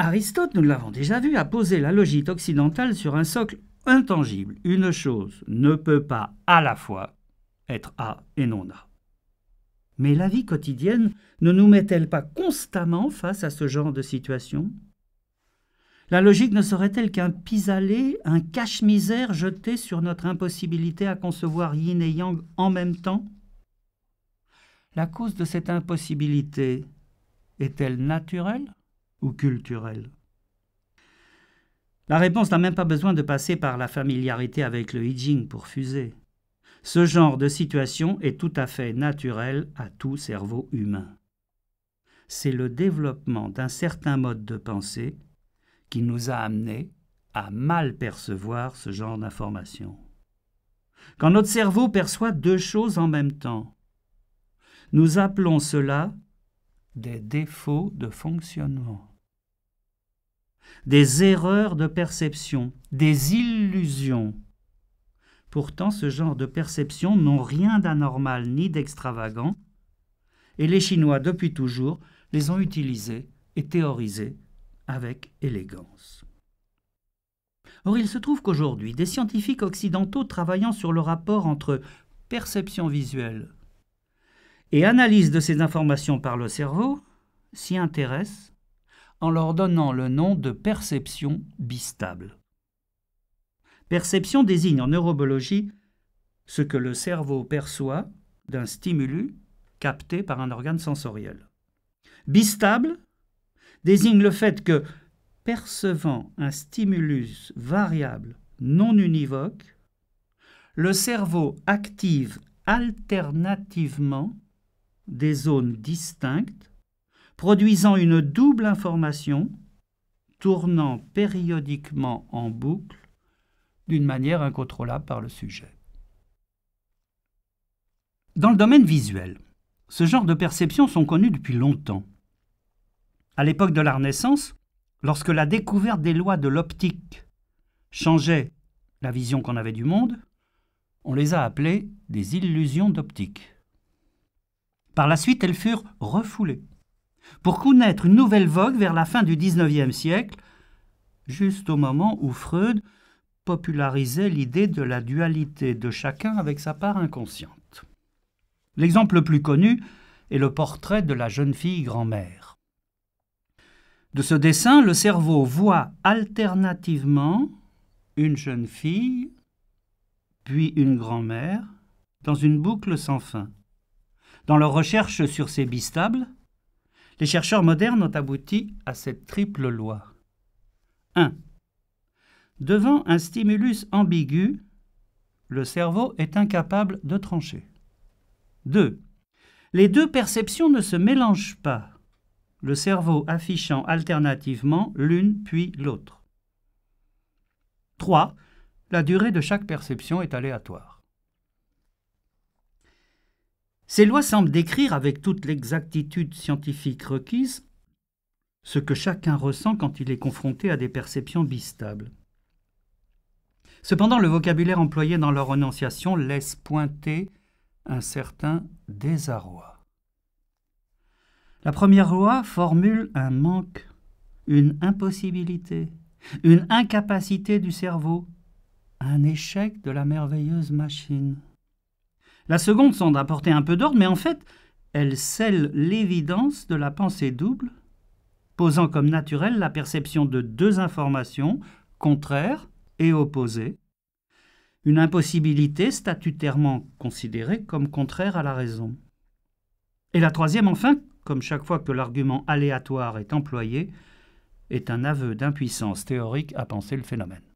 Aristote, nous l'avons déjà vu, a posé la logique occidentale sur un socle intangible. Une chose ne peut pas à la fois être A et non A. Mais la vie quotidienne ne nous met-elle pas constamment face à ce genre de situation La logique ne serait-elle qu'un pis-aller, un cache-misère jeté sur notre impossibilité à concevoir yin et yang en même temps La cause de cette impossibilité est-elle naturelle ou culturel La réponse n'a même pas besoin de passer par la familiarité avec le hijing pour fuser. Ce genre de situation est tout à fait naturel à tout cerveau humain. C'est le développement d'un certain mode de pensée qui nous a amenés à mal percevoir ce genre d'informations. Quand notre cerveau perçoit deux choses en même temps, nous appelons cela des défauts de fonctionnement des erreurs de perception, des illusions. Pourtant, ce genre de perceptions n'ont rien d'anormal ni d'extravagant, et les Chinois, depuis toujours, les ont utilisées et théorisées avec élégance. Or, il se trouve qu'aujourd'hui, des scientifiques occidentaux travaillant sur le rapport entre perception visuelle et analyse de ces informations par le cerveau s'y intéressent en leur donnant le nom de perception bistable. Perception désigne en neurobiologie ce que le cerveau perçoit d'un stimulus capté par un organe sensoriel. Bistable désigne le fait que, percevant un stimulus variable non univoque, le cerveau active alternativement des zones distinctes produisant une double information, tournant périodiquement en boucle d'une manière incontrôlable par le sujet. Dans le domaine visuel, ce genre de perceptions sont connues depuis longtemps. À l'époque de la Renaissance, lorsque la découverte des lois de l'optique changeait la vision qu'on avait du monde, on les a appelées des illusions d'optique. Par la suite, elles furent refoulées pour connaître une nouvelle vogue vers la fin du XIXe siècle, juste au moment où Freud popularisait l'idée de la dualité de chacun avec sa part inconsciente. L'exemple le plus connu est le portrait de la jeune fille grand-mère. De ce dessin, le cerveau voit alternativement une jeune fille, puis une grand-mère, dans une boucle sans fin. Dans leur recherche sur ces bistables, les chercheurs modernes ont abouti à cette triple loi. 1. Devant un stimulus ambigu, le cerveau est incapable de trancher. 2. Les deux perceptions ne se mélangent pas, le cerveau affichant alternativement l'une puis l'autre. 3. La durée de chaque perception est aléatoire. Ces lois semblent décrire avec toute l'exactitude scientifique requise ce que chacun ressent quand il est confronté à des perceptions bistables. Cependant, le vocabulaire employé dans leur énonciation laisse pointer un certain désarroi. La première loi formule un manque, une impossibilité, une incapacité du cerveau, un échec de la merveilleuse machine. La seconde semble apporter un peu d'ordre, mais en fait, elle scelle l'évidence de la pensée double, posant comme naturelle la perception de deux informations contraires et opposées, une impossibilité statutairement considérée comme contraire à la raison. Et la troisième, enfin, comme chaque fois que l'argument aléatoire est employé, est un aveu d'impuissance théorique à penser le phénomène.